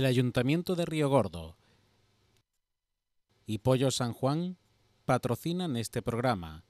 el Ayuntamiento de Río Gordo y Pollo San Juan patrocinan este programa.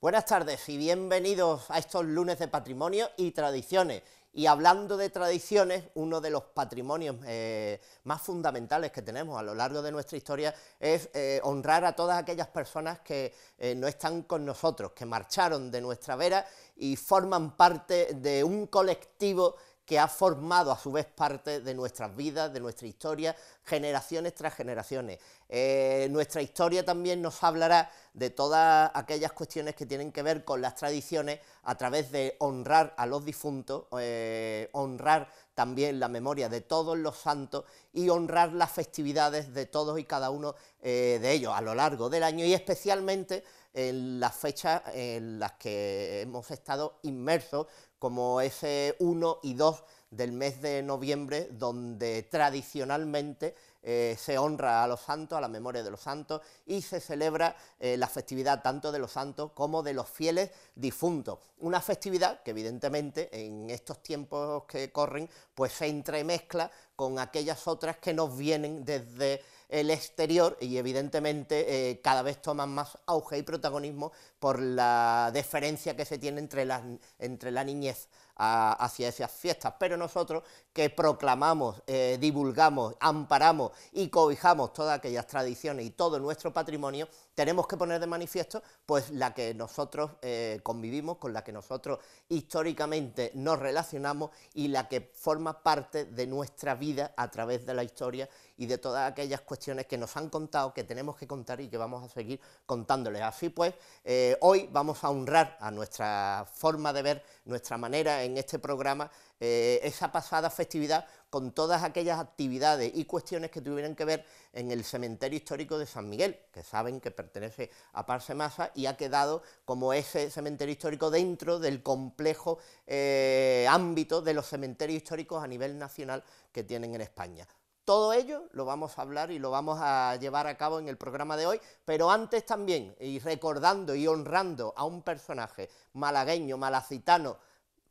Buenas tardes y bienvenidos a estos lunes de patrimonio y tradiciones. Y hablando de tradiciones, uno de los patrimonios eh, más fundamentales que tenemos a lo largo de nuestra historia es eh, honrar a todas aquellas personas que eh, no están con nosotros, que marcharon de nuestra vera y forman parte de un colectivo que ha formado a su vez parte de nuestras vidas, de nuestra historia, generaciones tras generaciones. Eh, nuestra historia también nos hablará de todas aquellas cuestiones que tienen que ver con las tradiciones a través de honrar a los difuntos, eh, honrar también la memoria de todos los santos y honrar las festividades de todos y cada uno eh, de ellos a lo largo del año y especialmente en las fechas en las que hemos estado inmersos como ese 1 y 2 del mes de noviembre, donde tradicionalmente eh, se honra a los santos, a la memoria de los santos, y se celebra eh, la festividad tanto de los santos como de los fieles difuntos. Una festividad que evidentemente en estos tiempos que corren, pues se entremezcla con aquellas otras que nos vienen desde el exterior y evidentemente eh, cada vez toman más auge y protagonismo por la diferencia que se tiene entre la, entre la niñez hacia esas fiestas. Pero nosotros que proclamamos, eh, divulgamos, amparamos y cobijamos todas aquellas tradiciones y todo nuestro patrimonio, tenemos que poner de manifiesto pues la que nosotros eh, convivimos, con la que nosotros históricamente nos relacionamos y la que forma parte de nuestra vida a través de la historia y de todas aquellas cuestiones que nos han contado, que tenemos que contar y que vamos a seguir contándoles. Así pues, eh, hoy vamos a honrar a nuestra forma de ver, nuestra manera en este programa, eh, esa pasada festividad con todas aquellas actividades y cuestiones que tuvieran que ver en el cementerio histórico de San Miguel, que saben que pertenece a Parce Massa y ha quedado como ese cementerio histórico dentro del complejo eh, ámbito de los cementerios históricos a nivel nacional que tienen en España. Todo ello lo vamos a hablar y lo vamos a llevar a cabo en el programa de hoy, pero antes también, y recordando y honrando a un personaje malagueño, malacitano,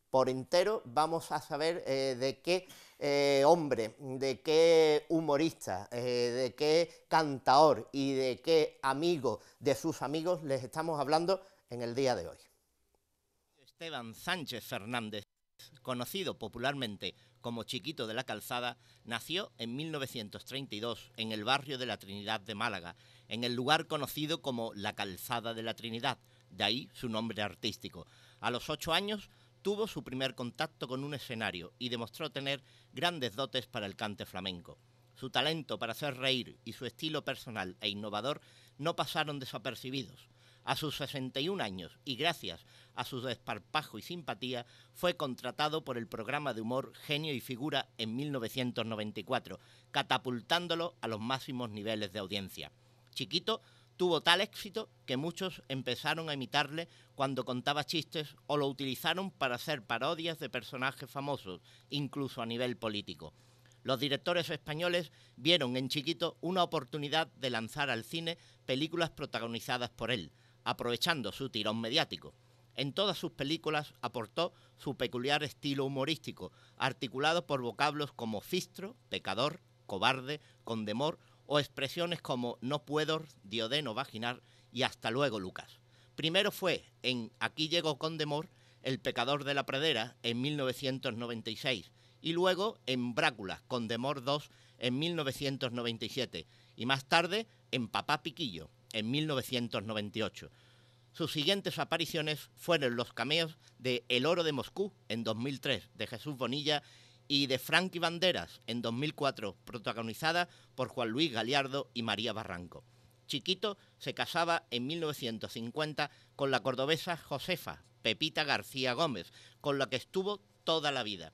por entero vamos a saber eh, de qué eh, hombre, de qué humorista, eh, de qué cantaor y de qué amigo de sus amigos les estamos hablando en el día de hoy. Esteban Sánchez Fernández, conocido popularmente como Chiquito de la Calzada, nació en 1932 en el barrio de la Trinidad de Málaga, en el lugar conocido como la Calzada de la Trinidad, de ahí su nombre artístico. A los ocho años tuvo su primer contacto con un escenario y demostró tener grandes dotes para el cante flamenco. Su talento para hacer reír y su estilo personal e innovador no pasaron desapercibidos. A sus 61 años y gracias a su desparpajo y simpatía, fue contratado por el programa de humor Genio y Figura en 1994, catapultándolo a los máximos niveles de audiencia. Chiquito Tuvo tal éxito que muchos empezaron a imitarle cuando contaba chistes o lo utilizaron para hacer parodias de personajes famosos, incluso a nivel político. Los directores españoles vieron en Chiquito una oportunidad de lanzar al cine películas protagonizadas por él, aprovechando su tirón mediático. En todas sus películas aportó su peculiar estilo humorístico, articulado por vocablos como fistro, pecador, cobarde, condemor o expresiones como no puedo, Diodeno vaginar y hasta luego, Lucas. Primero fue en Aquí llegó Condemor, El pecador de la pradera, en 1996, y luego en Brácula, Condemor 2, en 1997, y más tarde en Papá Piquillo, en 1998. Sus siguientes apariciones fueron los cameos de El Oro de Moscú en 2003 de Jesús Bonilla y de Frankie Banderas en 2004, protagonizada por Juan Luis Galiardo y María Barranco. Chiquito se casaba en 1950 con la cordobesa Josefa Pepita García Gómez, con la que estuvo toda la vida.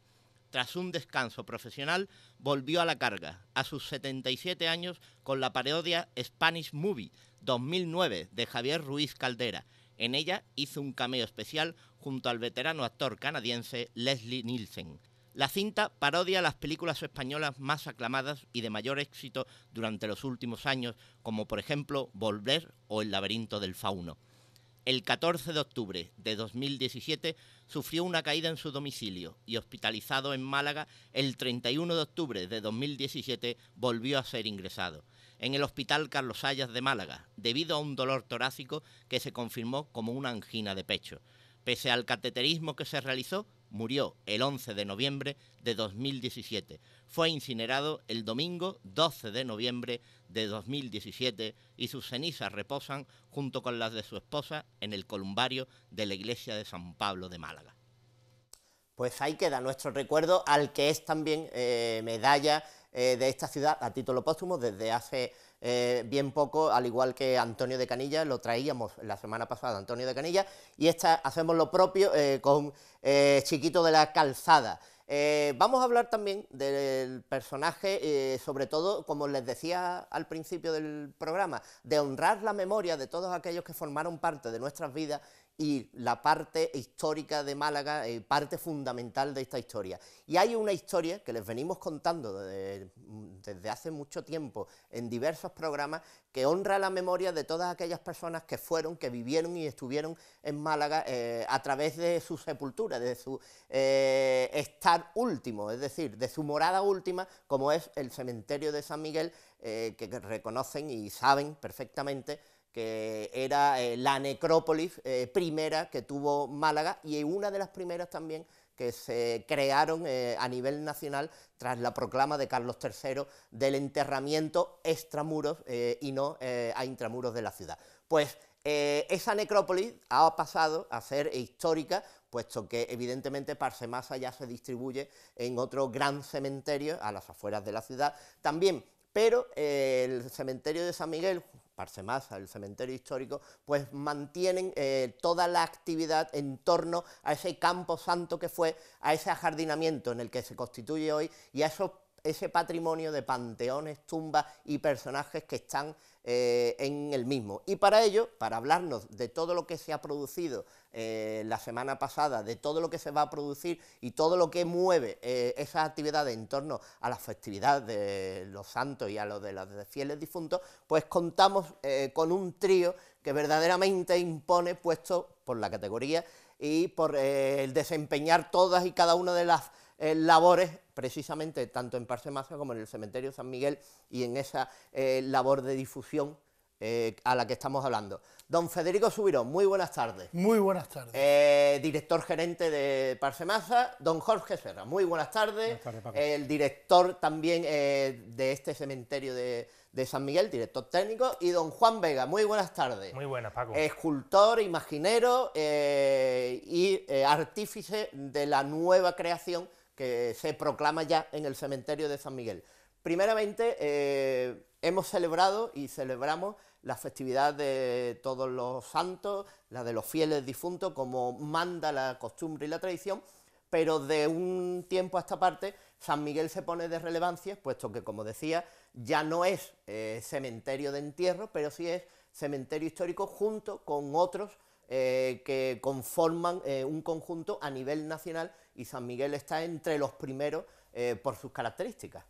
Tras un descanso profesional, volvió a la carga, a sus 77 años, con la parodia Spanish Movie 2009 de Javier Ruiz Caldera. En ella hizo un cameo especial junto al veterano actor canadiense Leslie Nielsen. La cinta parodia las películas españolas más aclamadas y de mayor éxito durante los últimos años, como por ejemplo Volver o El laberinto del fauno. El 14 de octubre de 2017 sufrió una caída en su domicilio y hospitalizado en Málaga, el 31 de octubre de 2017 volvió a ser ingresado en el Hospital Carlos Ayas de Málaga, debido a un dolor torácico que se confirmó como una angina de pecho. Pese al cateterismo que se realizó, murió el 11 de noviembre de 2017. Fue incinerado el domingo 12 de noviembre de 2017 y sus cenizas reposan junto con las de su esposa en el columbario de la iglesia de San Pablo de Málaga. Pues ahí queda nuestro recuerdo al que es también eh, medalla eh, de esta ciudad a título póstumo desde hace eh, bien poco, al igual que Antonio de Canilla, lo traíamos la semana pasada, Antonio de Canilla, y esta hacemos lo propio eh, con eh, Chiquito de la Calzada. vamos a hablar también del personaje, sobre todo, como les decía al principio del programa, de honrar la memoria de todos aquellos que formaron parte de nuestras vidas y la parte histórica de Málaga, eh, parte fundamental de esta historia. Y hay una historia que les venimos contando desde, hace mucho tiempo en diversos programas que honra la memoria de todas aquellas personas que fueron, que vivieron y estuvieron en Málaga eh, a través de su sepultura, de su eh, estar último, es decir, de su morada última, como es el cementerio de San Miguel, que reconocen y saben perfectamente que era eh, la necrópolis eh, primera que tuvo Málaga y una de las primeras también que se crearon eh, a nivel nacional tras la proclama de Carlos III del enterramiento extramuros y no a intramuros de la ciudad. Pues esa necrópolis ha pasado a ser histórica puesto que evidentemente Parsemasa ya se distribuye en otro gran cementerio a las afueras de la ciudad. También pero el cementerio de San Miguel, más el cementerio histórico, pues mantienen eh, toda la actividad en torno a ese campo santo que fue, a ese ajardinamiento en el que se constituye hoy y a ese patrimonio de panteones, tumbas y personajes que están eh, en el mismo. Y para ello, para hablarnos de todo lo que se ha producido eh, la semana pasada, de todo lo que se va a producir y todo lo que mueve eh, esa esas actividades en torno a la festividad de los santos y a los de los fieles difuntos, pues contamos con un trío que verdaderamente impone, puesto por la categoría y por el desempeñar todas y cada una de las labores precisamente tanto en Parcemasa como en el Cementerio San Miguel y en esa eh, labor de difusión eh, a la que estamos hablando. Don Federico Subirón, muy buenas tardes. Muy buenas tardes. Eh, director gerente de Parcemasa, don Jorge Serra, muy buenas tardes. Buenas tardes el director también de este cementerio de, de, San Miguel, director técnico, y don Juan Vega, muy buenas tardes. Muy buenas, Paco. Escultor, imaginero y artífice de la nueva creación que se proclama ya en el cementerio de San Miguel. Primeramente, eh, hemos celebrado y celebramos la festividad de todos los santos, la de los fieles difuntos, como manda la costumbre y la tradición, pero de un tiempo a esta parte San Miguel se pone de relevancia, puesto que, como decía, ya no es eh, cementerio de entierro, pero sí es cementerio histórico junto con otros eh, que conforman un conjunto a nivel nacional y San Miguel está entre los primeros eh, por sus características.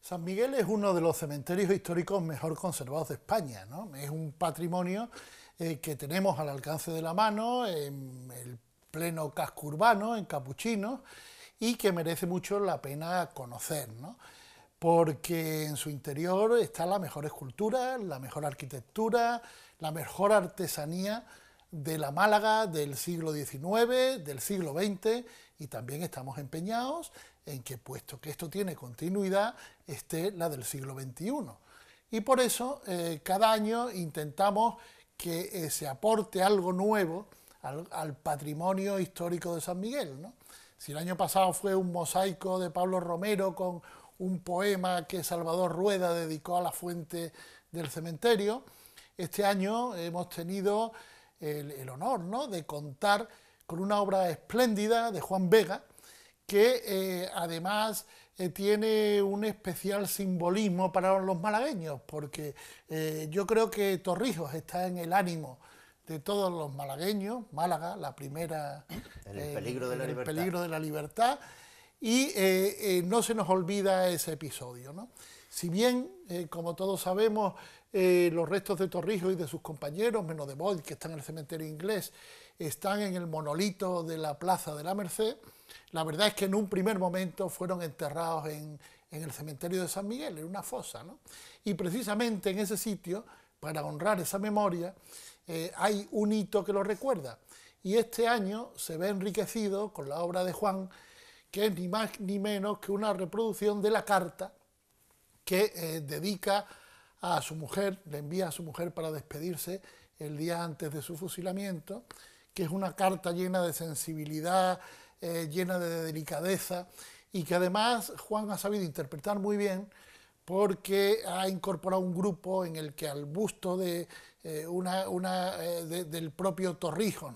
San Miguel es uno de los cementerios históricos mejor conservados de España, Es un patrimonio eh, que tenemos al alcance de la mano, en el pleno casco urbano, en Capuchino, y que merece mucho la pena conocer, porque en su interior está la mejor escultura, la mejor arquitectura, la mejor artesanía de la Málaga del siglo XIX, del siglo XX, y también estamos empeñados en que, puesto que esto tiene continuidad, esté la del siglo XXI. Y por eso eh, cada año intentamos que eh, se aporte algo nuevo al, al, patrimonio histórico de San Miguel. ¿no? Si el año pasado fue un mosaico de Pablo Romero con un poema que Salvador Rueda dedicó a la fuente del cementerio, este año hemos tenido el, honor ¿no? de contar con una obra espléndida de Juan Vega, que eh, además eh, tiene un especial simbolismo para los malagueños, porque eh, yo creo que Torrijos está en el ánimo de todos los malagueños, Málaga, la primera... En el peligro de la, libertad. El peligro de la libertad. Y no se nos olvida ese episodio. Si bien, como todos sabemos, eh, los restos de Torrijos y de sus compañeros, menos de Boyd, que está en el cementerio inglés, están en el monolito de la Plaza de la Merced. La verdad es que en un primer momento fueron enterrados en, en el cementerio de San Miguel, en una fosa. Y precisamente en ese sitio, para honrar esa memoria, eh, hay un hito que lo recuerda. Y este año se ve enriquecido con la obra de Juan, que es ni más ni menos que una reproducción de la carta que eh, dedica a su mujer, le envía a su mujer para despedirse el día antes de su fusilamiento, que es una carta llena de sensibilidad, eh, llena de delicadeza y que además Juan ha sabido interpretar muy bien porque ha incorporado un grupo en el que al busto de, eh, una, una, eh, del propio Torrijos,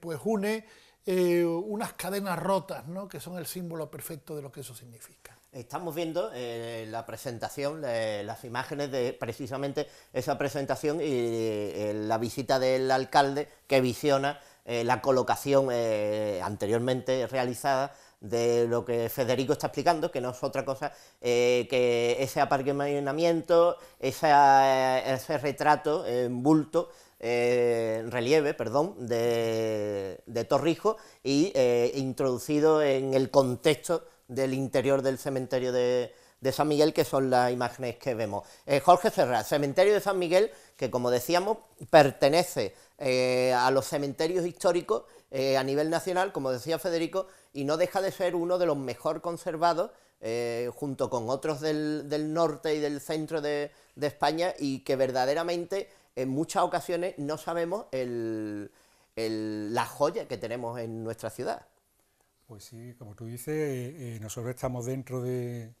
pues une unas cadenas rotas, ¿no? que son el símbolo perfecto de lo que eso significa. Estamos viendo eh, la presentación, eh, las imágenes de precisamente esa presentación y eh, la visita del alcalde que visiona la colocación anteriormente realizada de lo que Federico está explicando, que no es otra cosa que ese aparcamiento, ese, ese retrato en bulto en relieve perdón, de, de Torrijos y introducido en el contexto del interior del cementerio de, San Miguel, que son las imágenes que vemos. Eh, Jorge Serra, cementerio de San Miguel, que como decíamos, pertenece eh, a los cementerios históricos eh, a nivel nacional, como decía Federico, y no deja de ser uno de los mejor conservados, junto con otros del, norte y del centro de, España, y que verdaderamente en muchas ocasiones no sabemos el, la joya que tenemos en nuestra ciudad. Pues sí, como tú dices, eh, eh, nosotros estamos dentro de,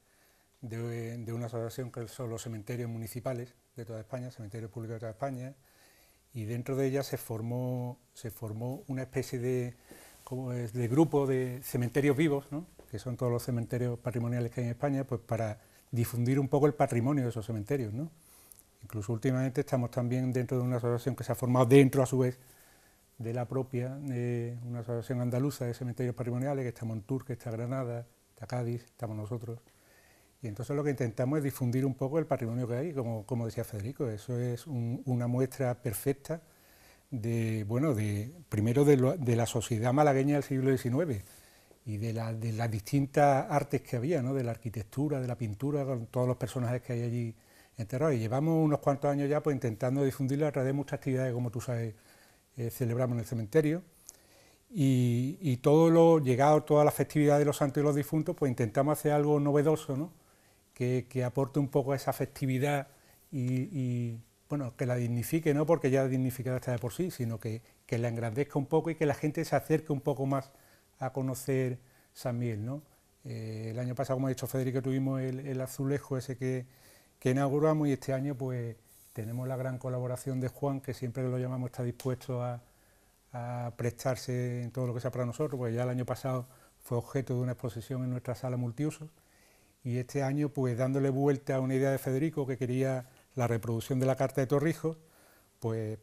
una asociación que son los cementerios municipales de toda España, cementerios públicos de toda España, y dentro de ella se formó, una especie de, grupo de cementerios vivos, que son todos los cementerios patrimoniales que hay en España, pues para difundir un poco el patrimonio de esos cementerios. Incluso últimamente estamos también dentro de una asociación que se ha formado dentro, a su vez, de la propia, una asociación andaluza de cementerios patrimoniales, que está Montur, que está Granada, está Cádiz, estamos nosotros. Y entonces lo que intentamos es difundir un poco el patrimonio que hay, como, como decía Federico, eso es una muestra perfecta de, bueno, de, primero de, la sociedad malagueña del siglo XIX y de, de las distintas artes que había, ¿no? de la arquitectura, de la pintura, con todos los personajes que hay allí enterrados. Y llevamos unos cuantos años ya pues, intentando difundirlo a través de muchas actividades, como tú sabes, eh, celebramos en el cementerio, y, todo lo llegado, toda la festividad de los santos y los difuntos, pues intentamos hacer algo novedoso, ¿no? que, aporte un poco a esa festividad y, bueno, que la dignifique, no porque ya dignificada está de por sí, sino que, la engrandezca un poco y que la gente se acerque un poco más a conocer San Miguel. ¿no? Eh, el año pasado, como ha dicho Federico, tuvimos el, azulejo ese que inauguramos y este año pues tenemos la gran colaboración de Juan, que siempre lo llamamos está dispuesto a, prestarse en todo lo que sea para nosotros, porque ya el año pasado fue objeto de una exposición en nuestra sala multiusos y este año pues dándole vuelta a una idea de Federico que quería la reproducción de la carta de Torrijos, pues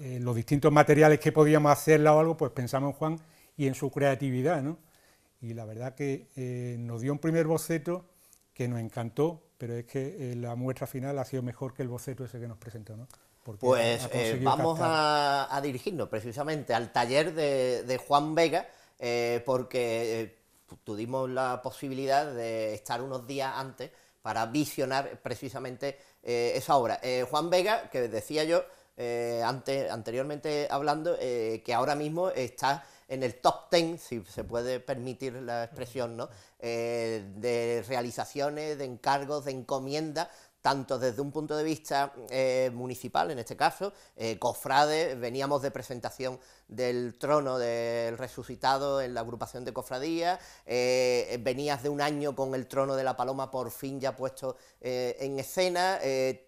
eh, los distintos materiales que podíamos hacerla o algo, pues pensamos en Juan y en su creatividad, ¿no? Y la verdad que eh, nos dio un primer boceto que nos encantó, pero es que eh, la muestra final ha sido mejor que el boceto ese que nos presentó, ¿no? pues eh, vamos a, dirigirnos precisamente al taller de, Juan Vega, eh, porque tuvimos la posibilidad de estar unos días antes para visionar precisamente esa obra. Juan Vega, que decía yo antes, anteriormente hablando, que ahora mismo está en el top ten, si se puede permitir la expresión, ¿no? Eh, de realizaciones, de encargos, de encomiendas tanto desde un punto de vista eh, municipal, en este caso, eh, cofrades, veníamos de presentación del trono del resucitado en la agrupación de cofradías, eh, venías de un año con el trono de la paloma por fin ya puesto en escena,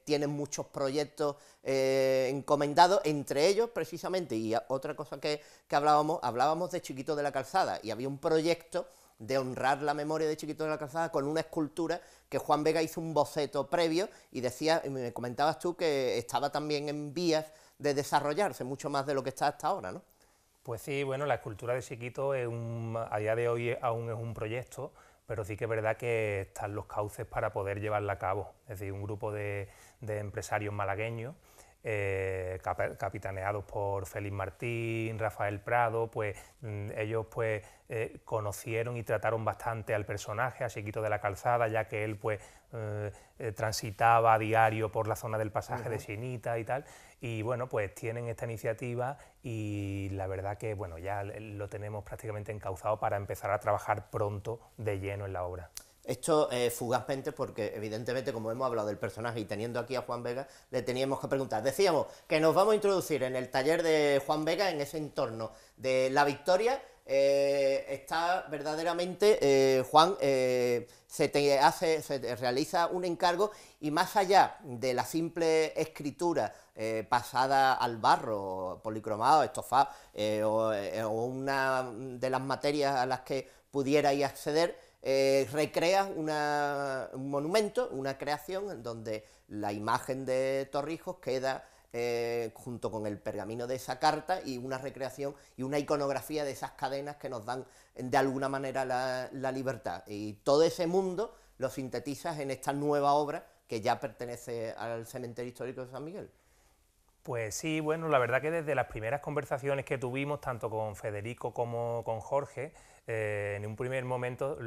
tienen muchos proyectos encomendados, entre ellos precisamente, y otra cosa que, que hablábamos, hablábamos de Chiquito de la Calzada, y había un proyecto de honrar la memoria de Chiquito de la Calzada con una escultura que Juan Vega hizo un boceto previo y decía, me comentabas tú que estaba también en vías de desarrollarse mucho más de lo que está hasta ahora, ¿no? Pues sí, bueno, la escultura de Chiquito es a día de hoy aún es un proyecto, pero sí que es verdad que están los cauces para poder llevarla a cabo. Es decir, un grupo de, de empresarios malagueños eh, capitaneados por Félix Martín, Rafael Prado, pues mm, ellos pues eh, conocieron y trataron bastante al personaje, a Chiquito de la Calzada, ya que él pues eh, transitaba a diario por la zona del pasaje de Sinita y tal. Y bueno, pues tienen esta iniciativa y la verdad que bueno, ya lo tenemos prácticamente encauzado para empezar a trabajar pronto de lleno en la obra. Esto eh, fugazmente porque evidentemente como hemos hablado del personaje y teniendo aquí a Juan Vega, le teníamos que preguntar. Decíamos que nos vamos a introducir en el taller de Juan Vega, en ese entorno de la victoria. Eh, está verdaderamente, eh, Juan, se hace, se realiza un encargo y más allá de la simple escritura pasada al barro, policromado, estofado, o, o, una de las materias a las que pudierais acceder, eh, recrea un monumento, una creación en donde la imagen de Torrijos queda eh, junto con el pergamino de esa carta y una recreación y una iconografía de esas cadenas que nos dan de alguna manera la, la libertad. Y todo ese mundo lo sintetizas en esta nueva obra que ya pertenece al cementerio histórico de San Miguel. Pues sí, bueno, la verdad que desde las primeras conversaciones que tuvimos, tanto con Federico como con Jorge, eh, en un primer momento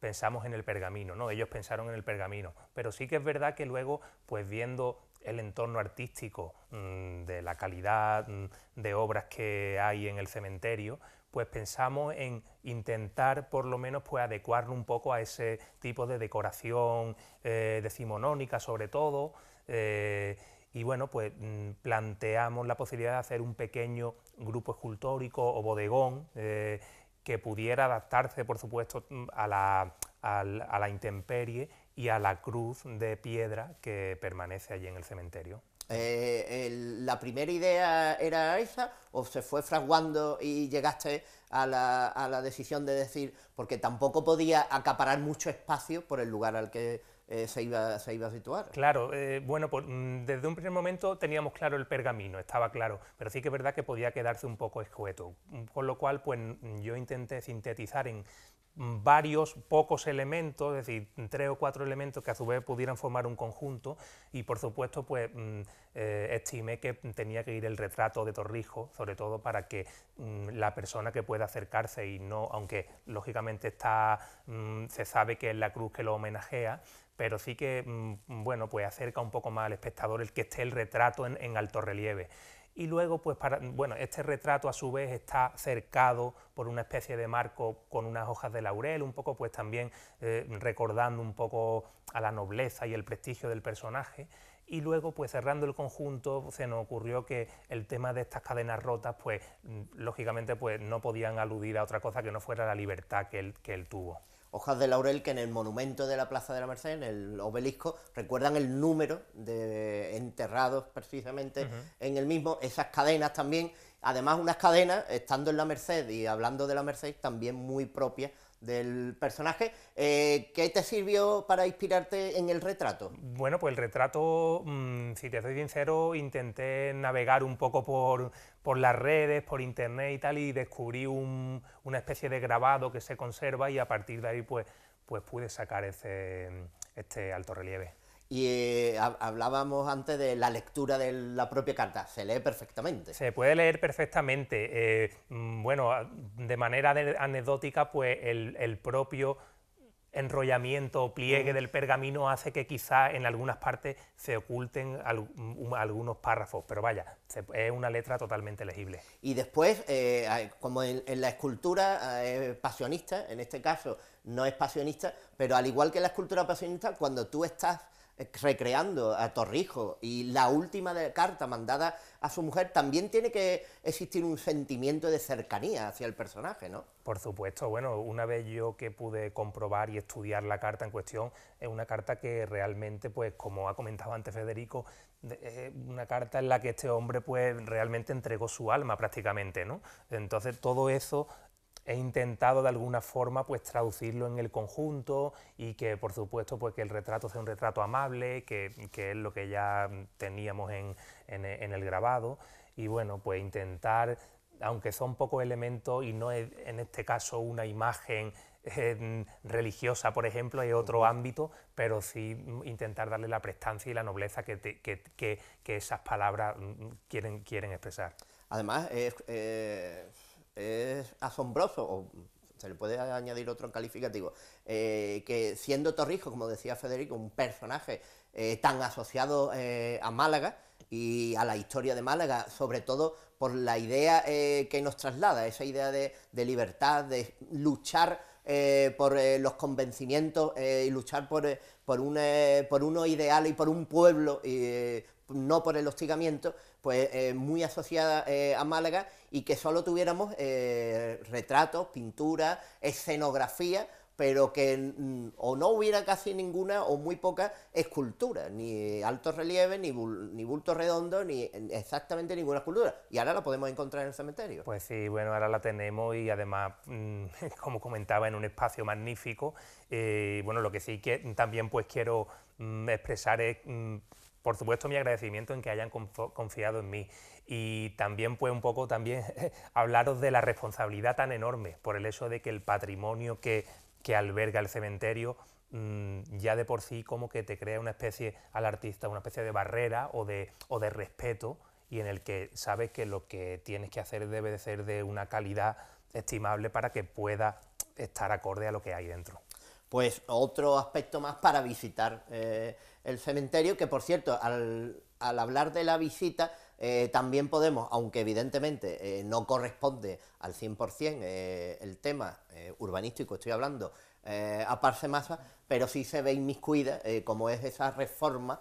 pensamos en el pergamino, ¿no? ellos pensaron en el pergamino, pero sí que es verdad que luego, pues viendo el entorno artístico, mm, de la calidad mm, de obras que hay en el cementerio, pues pensamos en intentar por lo menos pues adecuarlo un poco a ese tipo de decoración eh, decimonónica sobre todo. Eh, y bueno, pues mm, planteamos la posibilidad de hacer un pequeño grupo escultórico o bodegón que pudiera adaptarse, por supuesto, mm, a la, a la intemperie y a la cruz de piedra que permanece allí en el cementerio. Eh, ¿La primera idea era esa o se fue fraguando y llegaste a la, a la decisión de decir, porque tampoco podía acaparar mucho espacio por el lugar al que eh, se, iba, se iba a situar. Claro, eh, bueno, pues, mm, desde un primer momento teníamos claro el pergamino, estaba claro, pero sí que es verdad que podía quedarse un poco escueto, mm, con lo cual pues mm, yo intenté sintetizar en varios pocos elementos, es decir, tres o cuatro elementos que a su vez pudieran formar un conjunto y por supuesto pues mm, eh, estimé que tenía que ir el retrato de Torrijo, sobre todo para que mm, la persona que pueda acercarse y no, aunque lógicamente está, mm, se sabe que es la cruz que lo homenajea, pero sí que, bueno, pues acerca un poco más al espectador el que esté el retrato en alto relieve y luego, pues bueno, este retrato a su vez está cercado por una especie de marco con unas hojas de laurel, un poco pues también eh, recordando un poco a la nobleza y el prestigio del personaje. Y luego, pues cerrando el conjunto, se nos ocurrió que el tema de estas cadenas rotas, pues lógicamente pues, no podían aludir a otra cosa que no fuera la libertad que él tuvo hojas de laurel que en el monumento de la Plaza de la Merced, en el obelisco, recuerdan el número de enterrados precisamente en el mismo, esas cadenas también, además unas cadenas, estando en la Merced y hablando de la Merced, también muy propias del personaje. Eh, ¿Qué te sirvió para inspirarte en el retrato? Bueno, pues el retrato, mm, si te soy sincero, intenté navegar un poco por, por las redes, por internet y tal, y descubrí una especie de grabado que se conserva y a partir de ahí pues, pues pude sacar ese, este alto relieve. Y eh, hablábamos antes de la lectura de la propia carta. Se lee perfectamente. Se puede leer perfectamente. Eh, mm, bueno, de manera anecdótica, pues el, propio enrollamiento o pliegue del pergamino hace que quizá en algunas partes se oculten mm, algunos párrafos, pero vaya, es una letra totalmente legible. Y después, eh, como en, la escultura pasionista, en este caso no es pasionista, pero al igual que la escultura pasionista, cuando tú estás recreando a Torrijo y la última carta mandada a su mujer, también tiene que existir un sentimiento de cercanía hacia el personaje, ¿no? Por supuesto, bueno, una vez yo que pude comprobar y estudiar la carta en cuestión, es una carta que realmente, pues como ha comentado antes Federico, eh, una carta en la que este hombre pues realmente entregó su alma prácticamente, ¿no? Entonces todo eso he intentado de alguna forma pues traducirlo en el conjunto y que por supuesto pues que el retrato sea un retrato amable, que, es lo que ya teníamos en, el grabado y bueno pues intentar, aunque son pocos elementos y no es, en este caso una imagen eh, religiosa, por ejemplo, hay otro ámbito, pero sí intentar darle la prestancia y la nobleza que, esas palabras mm, mm, quieren, quieren expresar. Además, es... Eh, es asombroso, o se le puede añadir otro calificativo, eh, que siendo Torrijos, como decía Federico, un personaje eh, tan asociado eh, a Málaga y a la historia de Málaga, sobre todo por la idea que nos traslada, esa idea de, libertad, de luchar por los convencimientos y luchar por, por, un, por unos ideales y por un pueblo, no por el hostigamiento, pues eh, muy asociada eh, a Málaga y que solo tuviéramos eh, retratos, pinturas, escenografía, pero que mm, o no hubiera casi ninguna o muy poca escultura, ni alto relieve, ni, ni bulto redondo, ni exactamente ninguna escultura. Y ahora la podemos encontrar en el cementerio. Pues sí, bueno, ahora la tenemos y además, mm, como comentaba, en un espacio magnífico. bueno, lo que sí que también pues quiero mm, expresar es por supuesto, mi agradecimiento en que hayan confiado en mí. Y también, pues, un poco también hablaros de la responsabilidad tan enorme por el hecho de que el patrimonio que, alberga el cementerio mm, ya de por sí como que te crea una especie al artista, una especie de barrera o de, o de respeto y en el que sabes que lo que tienes que hacer debe de ser de una calidad estimable para que pueda estar acorde a lo que hay dentro pues otro aspecto más para visitar eh, el cementerio, que por cierto, al, hablar de la visita, eh, también podemos, aunque evidentemente eh, no corresponde al 100% el tema urbanístico, estoy hablando, a más pero sí se ve inmiscuida, como es esa reforma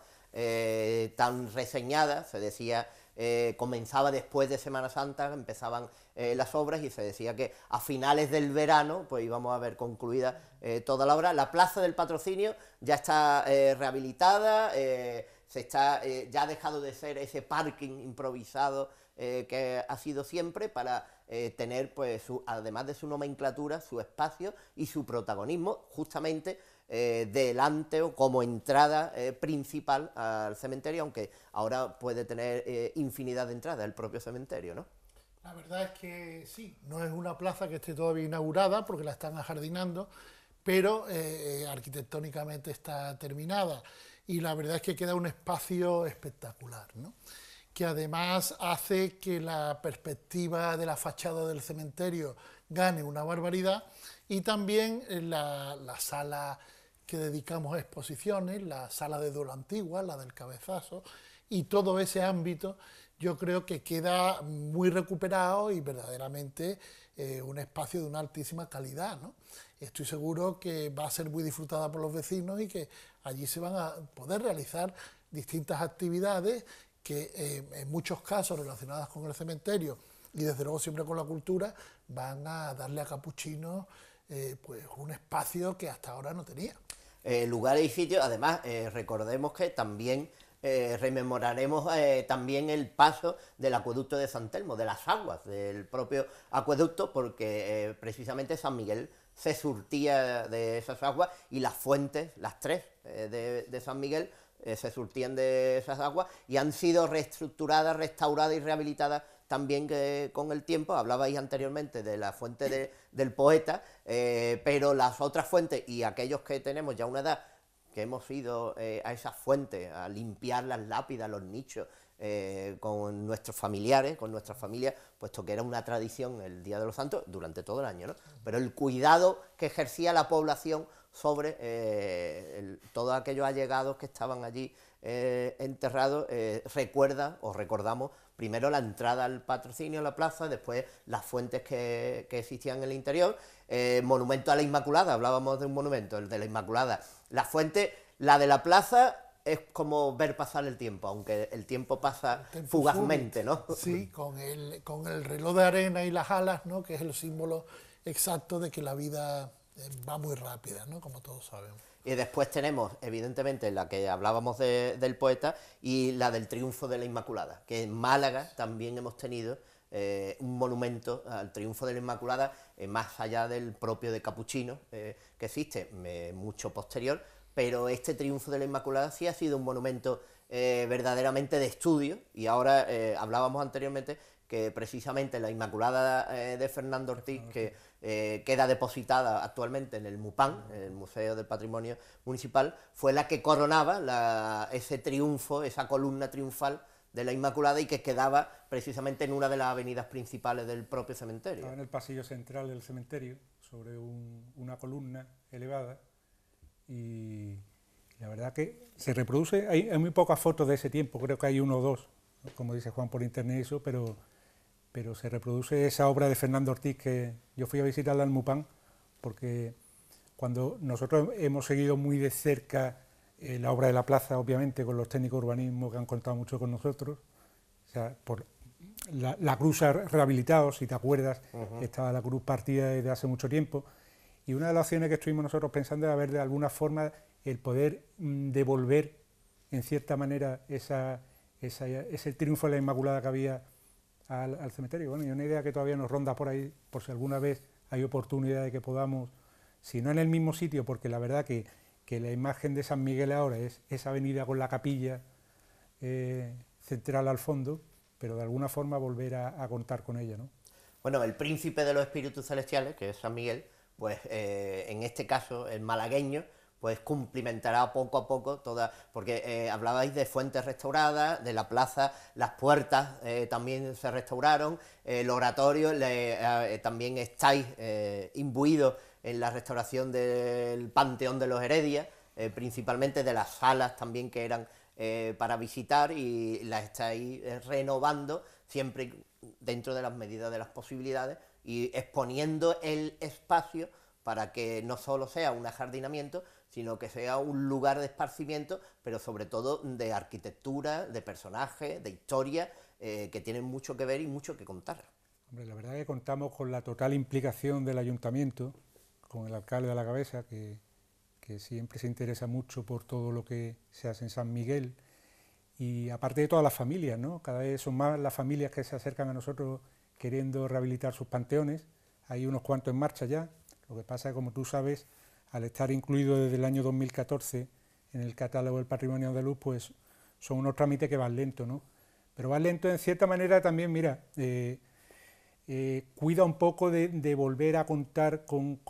tan reseñada, se decía eh, comenzaba después de Semana Santa, empezaban eh, las obras y se decía que a finales del verano pues íbamos a ver concluida eh, toda la obra. La plaza del patrocinio ya está rehabilitada, se está, ya ha dejado de ser ese parking improvisado que ha sido siempre para tener, pues, además de su nomenclatura, su espacio y su protagonismo, justamente eh, delante o como entrada eh, principal al cementerio, aunque ahora puede tener eh, infinidad de entradas el propio cementerio, ¿no? La verdad es que sí, no es una plaza que esté todavía inaugurada porque la están ajardinando, pero arquitectónicamente está terminada y la verdad es que queda un espacio espectacular, ¿no? que además hace que la perspectiva de la fachada del cementerio gane una barbaridad y también la, la sala que dedicamos a exposiciones, la sala de duelo antigua, la del cabezazo, y todo ese ámbito yo creo que queda muy recuperado y verdaderamente eh, un espacio de una altísima calidad. Estoy seguro que va a ser muy disfrutada por los vecinos y que allí se van a poder realizar distintas actividades que eh, en muchos casos relacionadas con el cementerio y desde luego siempre con la cultura van a darle a capuchinos eh, pues un espacio que hasta ahora no tenía. Eh, lugares y sitios, además eh, recordemos que también rememoraremos también el paso del acueducto de San Telmo, de las aguas del propio acueducto, porque precisamente San Miguel se surtía de esas aguas y las fuentes, las tres de, de San Miguel, se surtían de esas aguas y han sido reestructuradas, restauradas y rehabilitadas también que con el tiempo, hablabais anteriormente de la fuente del poeta, eh, pero las otras fuentes y aquellos que tenemos ya una edad que hemos ido eh, a esas fuentes, a limpiar las lápidas, los nichos, eh, con nuestros familiares, con nuestras familias, puesto que era una tradición el Día de los Santos durante todo el año, Pero el cuidado que ejercía la población sobre todos aquellos allegados que estaban allí enterrados recuerda o recordamos primero la entrada al patrocinio a la plaza, después las fuentes que, que existían en el interior, eh, monumento a la Inmaculada, hablábamos de un monumento, el de la Inmaculada, la fuente, la de la plaza es como ver pasar el tiempo, aunque el tiempo pasa fugazmente, ¿no? Sí, con el, con el reloj de arena y las alas, ¿no? Que es el símbolo exacto de que la vida eh, va muy rápida, ¿no? Como todos sabemos. Y después tenemos, evidentemente, la que hablábamos del poeta y la del triunfo de la Inmaculada, que en Málaga también hemos tenido eh, un monumento al triunfo de la Inmaculada, eh, más allá del propio de Capuchino, eh, que existe mucho posterior, pero este triunfo de la Inmaculada sí ha sido un monumento verdaderamente de estudio, y ahora hablábamos anteriormente que precisamente la Inmaculada de Fernando Ortiz, que eh, queda depositada actualmente en el MUPAN, el Museo del Patrimonio Municipal, fue la que coronaba ese triunfo, esa columna triunfal de la Inmaculada y que quedaba precisamente en una de las avenidas principales del propio cementerio. Estaba en el pasillo central del cementerio, sobre una columna elevada, y la verdad que se reproduce, hay, hay muy pocas fotos de ese tiempo, creo que hay uno o dos, como dice Juan por internet eso, pero pero se reproduce esa obra de Fernando Ortiz que yo fui a visitarla al Mupán, porque cuando nosotros hemos seguido muy de cerca eh, la obra de la plaza, obviamente, con los técnicos de urbanismo que han contado mucho con nosotros, o sea, por la, cruz ha rehabilitado, si te acuerdas, estaba la cruz partida desde hace mucho tiempo, y una de las opciones que estuvimos nosotros pensando era ver de alguna forma el poder mm, devolver, en cierta manera, esa, ese triunfo de la Inmaculada que había al, cementerio. Bueno, y una idea que todavía nos ronda por ahí, por si alguna vez hay oportunidad de que podamos, si no en el mismo sitio, porque la verdad que, que la imagen de San Miguel ahora es esa avenida con la capilla eh, central al fondo, pero de alguna forma volver a, contar con ella. ¿no? Bueno, el príncipe de los espíritus celestiales, que es San Miguel, pues eh, en este caso el malagueño, pues cumplimentará poco a poco toda, porque eh, hablabais de fuentes restauradas, de la plaza, las puertas eh, también se restauraron, eh, el oratorio también estáis imbuidos en la restauración del Panteón de los Heredias, principalmente de las salas también que eran para visitar y las estáis renovando siempre dentro de las medidas de las posibilidades y exponiendo el espacio para que no solo sea un ajardinamiento, sino que sea un lugar de esparcimiento, pero sobre todo de arquitectura, de personajes, de historia, eh, que tienen mucho que ver y mucho que contar. Hombre, la verdad es que contamos con la total implicación del ayuntamiento, con el alcalde a la cabeza, que, siempre se interesa mucho por todo lo que se hace en San Miguel, y aparte de todas las familias, ¿no? cada vez son más las familias que se acercan a nosotros queriendo rehabilitar sus panteones, hay unos cuantos en marcha ya, lo que pasa es que como tú sabes, al estar incluido desde el año 2014 en el catálogo del patrimonio de luz, pues son unos trámites que van lento, ¿no? Pero van lento en cierta manera también, mira, eh, eh, cuida un poco de, volver a contar con,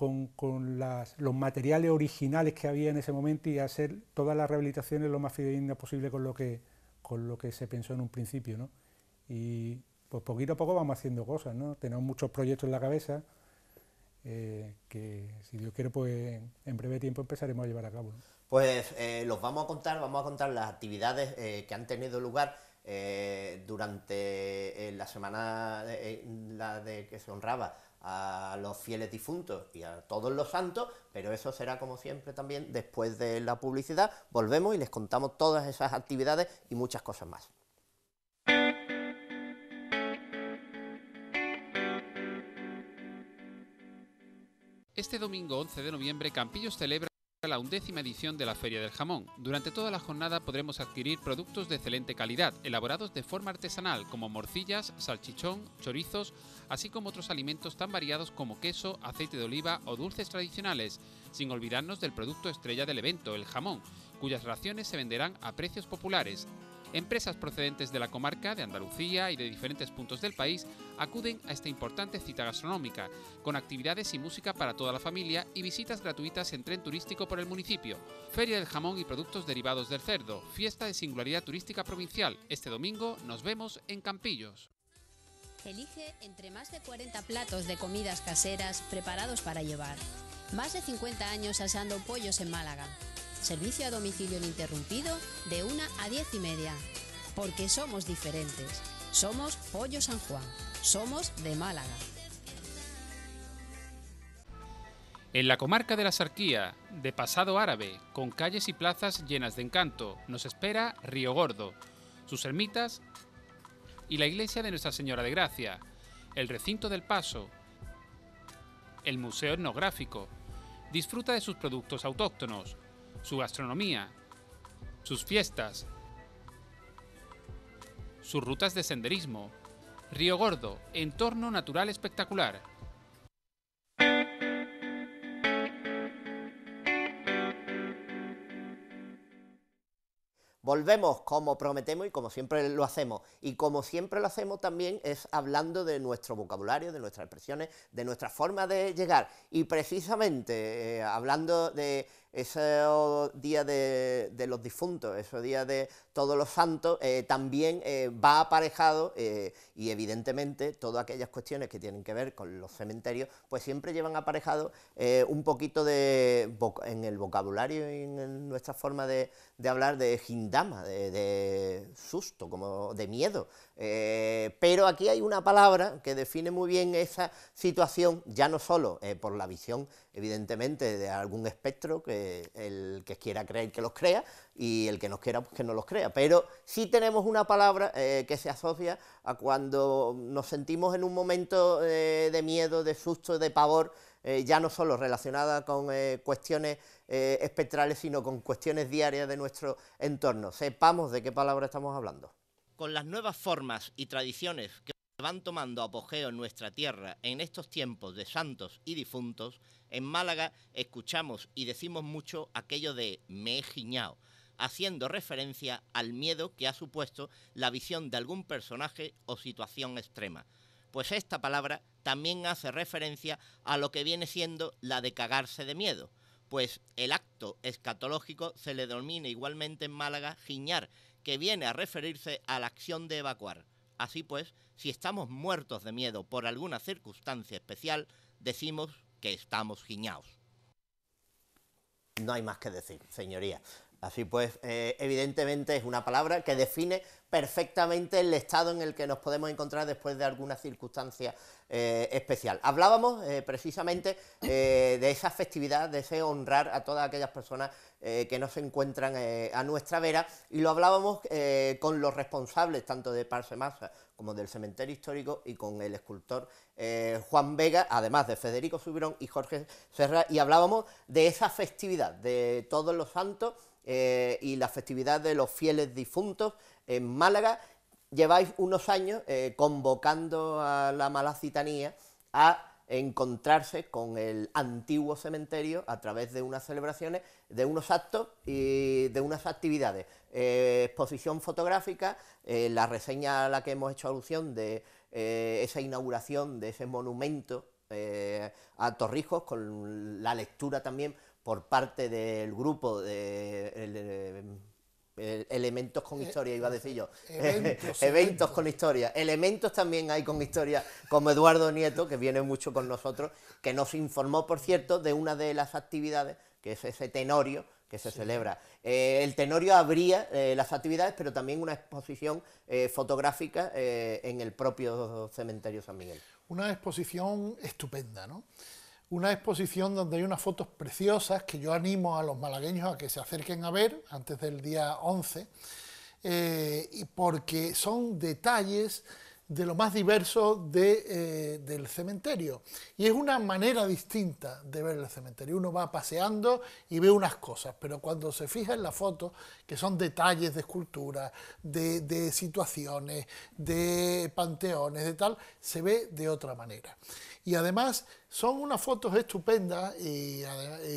los materiales originales que había en ese momento y hacer todas las rehabilitaciones lo más fidedignas posible con lo que, con lo que se pensó en un principio, ¿no? Y pues poquito a poco vamos haciendo cosas, ¿no? Tenemos muchos proyectos en la cabeza, eh, que si Dios quiere, pues en breve tiempo empezaremos a llevar a cabo. Pues eh, los vamos a contar, vamos a contar las actividades eh, que han tenido lugar durante la semana la de que se honraba a los fieles difuntos y a todos los santos, pero eso será como siempre también después de la publicidad. Volvemos y les contamos todas esas actividades y muchas cosas más. Este domingo 11 de noviembre Campillos celebra la undécima edición de la Feria del Jamón. Durante toda la jornada podremos adquirir productos de excelente calidad, elaborados de forma artesanal, como morcillas, salchichón, chorizos, así como otros alimentos tan variados como queso, aceite de oliva o dulces tradicionales, sin olvidarnos del producto estrella del evento, el jamón, cuyas raciones se venderán a precios populares. Empresas procedentes de la comarca, de Andalucía y de diferentes puntos del país acuden a esta importante cita gastronómica, con actividades y música para toda la familia y visitas gratuitas en tren turístico por el municipio, Feria del Jamón y Productos Derivados del Cerdo, fiesta de singularidad turística provincial. Este domingo nos vemos en Campillos. Elige entre más de 40 platos de comidas caseras preparados para llevar. Más de 50 años asando pollos en Málaga Servicio a domicilio ininterrumpido de 1 a diez y media. Porque somos diferentes. Somos Pollo San Juan. Somos de Málaga. En la comarca de la Sarquía, de pasado árabe, con calles y plazas llenas de encanto, nos espera Río Gordo, sus ermitas y la iglesia de Nuestra Señora de Gracia, el recinto del Paso, el Museo Etnográfico. Disfruta de sus productos autóctonos, su gastronomía, sus fiestas, sus rutas de senderismo. Río Gordo, entorno natural espectacular. Volvemos como prometemos y como siempre lo hacemos. Y como siempre lo hacemos también es hablando de nuestro vocabulario, de nuestras expresiones, de nuestra forma de llegar. Y precisamente eh, hablando de ese día de, los difuntos, esos días de todos los santos, eh, también eh, va aparejado eh, y evidentemente todas aquellas cuestiones que tienen que ver con los cementerios, pues siempre llevan aparejado un poquito de, en el vocabulario y en nuestra forma de, hablar, de gindama, de, de, susto, como de miedo. pero aquí hay una palabra que define muy bien esa situación, ya no solo por la visión, evidentemente, de algún espectro que eh, el que quiera creer que los crea y el que no quiera pues, que no los crea. Pero sí tenemos una palabra eh, que se asocia a cuando nos sentimos en un momento eh, de miedo, de susto, de pavor, ya no solo relacionada con cuestiones espectrales, sino con cuestiones diarias de nuestro entorno. Sepamos de qué palabra estamos hablando. Con las nuevas formas y tradiciones que van tomando apogeo en nuestra tierra en estos tiempos de santos y difuntos, en Málaga escuchamos y decimos mucho aquello de me he giñao, haciendo referencia al miedo que ha supuesto la visión de algún personaje o situación extrema. Pues esta palabra también hace referencia a lo que viene siendo la de cagarse de miedo, pues el acto escatológico se le denomina igualmente en Málaga giñar, que viene a referirse a la acción de evacuar. Así pues, si estamos muertos de miedo por alguna circunstancia especial, decimos que estamos giñados. No hay más que decir, señoría. Así pues, eh, evidentemente es una palabra que define perfectamente el estado en el que nos podemos encontrar después de alguna circunstancia eh, especial. Hablábamos eh, precisamente de esa festividad, de ese honrar a todas aquellas personas que no se encuentran a nuestra vera y lo hablábamos con los responsables tanto de Massa como del cementerio histórico y con el escultor Juan Vega, además de Federico Subirón y Jorge Serra, y hablábamos de esa festividad de todos los santos eh, y la festividad de los fieles difuntos en Málaga. Lleváis unos años eh, convocando a la malacitanía a encontrarse con el antiguo cementerio a través de unas celebraciones, de unos actos y de unas actividades. Eh, exposición fotográfica, la reseña a la que hemos hecho alusión de esa inauguración de ese monumento a Torrijos, con la lectura también por parte del grupo de, eh, elementos con eh, historia, iba a decir yo, eventos, con historia, elementos también hay con historia, como Eduardo Nieto, que viene mucho con nosotros, que nos informó, por cierto, de una de las actividades, que es ese tenorio que se celebra. Eh, el Tenorio abría las actividades, pero también una exposición fotográfica en el propio cementerio San Miguel. Una exposición estupenda, ¿no? una exposición donde hay unas fotos preciosas que yo animo a los malagueños a que se acerquen a ver antes del día 11, eh, porque son detalles de lo más diverso eh, del cementerio. Y es una manera distinta de ver el cementerio. Uno va paseando y ve unas cosas, pero cuando se fija en la foto, que son detalles de esculturas, de situaciones, de panteones, de tal, se ve de otra manera. Y además son unas fotos estupendas y,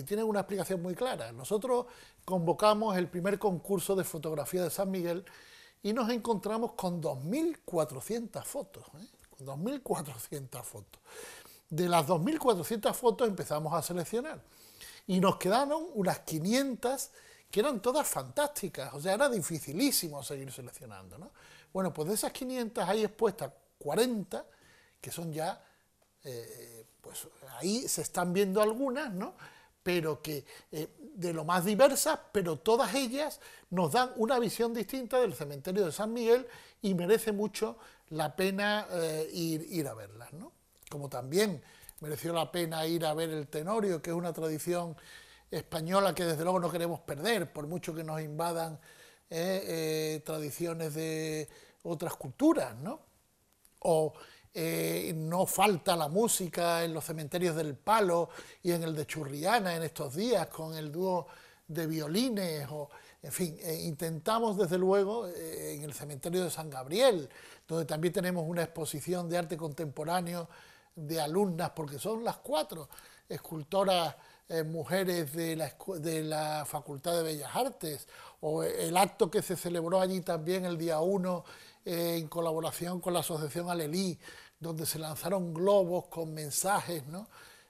tienen una explicación muy clara. Nosotros convocamos el primer concurso de fotografía de San Miguel y nos encontramos con 2.400 fotos. 2.400 ¿eh? fotos. De las 2.400 fotos empezamos a seleccionar y nos quedaron unas 500 que eran todas fantásticas, o sea, era dificilísimo seguir seleccionando. Bueno, pues de esas 500 hay expuestas 40 que son ya eh, pues ahí se están viendo algunas, ¿no? pero que eh, de lo más diversas, pero todas ellas nos dan una visión distinta del cementerio de San Miguel y merece mucho la pena eh, ir, a verlas. ¿no? Como también mereció la pena ir a ver el Tenorio, que es una tradición española que desde luego no queremos perder, por mucho que nos invadan tradiciones de otras culturas, ¿no? O eh, no falta la música en los cementerios del Palo y en el de Churriana en estos días con el dúo de violines, o, en fin, eh, intentamos desde luego eh, en el cementerio de San Gabriel, donde también tenemos una exposición de arte contemporáneo de alumnas, porque son las cuatro escultoras mujeres de la, de la Facultad de Bellas Artes, o el acto que se celebró allí también el día 1 en colaboración con la Asociación Alelí, donde se lanzaron globos con mensajes, ¿no?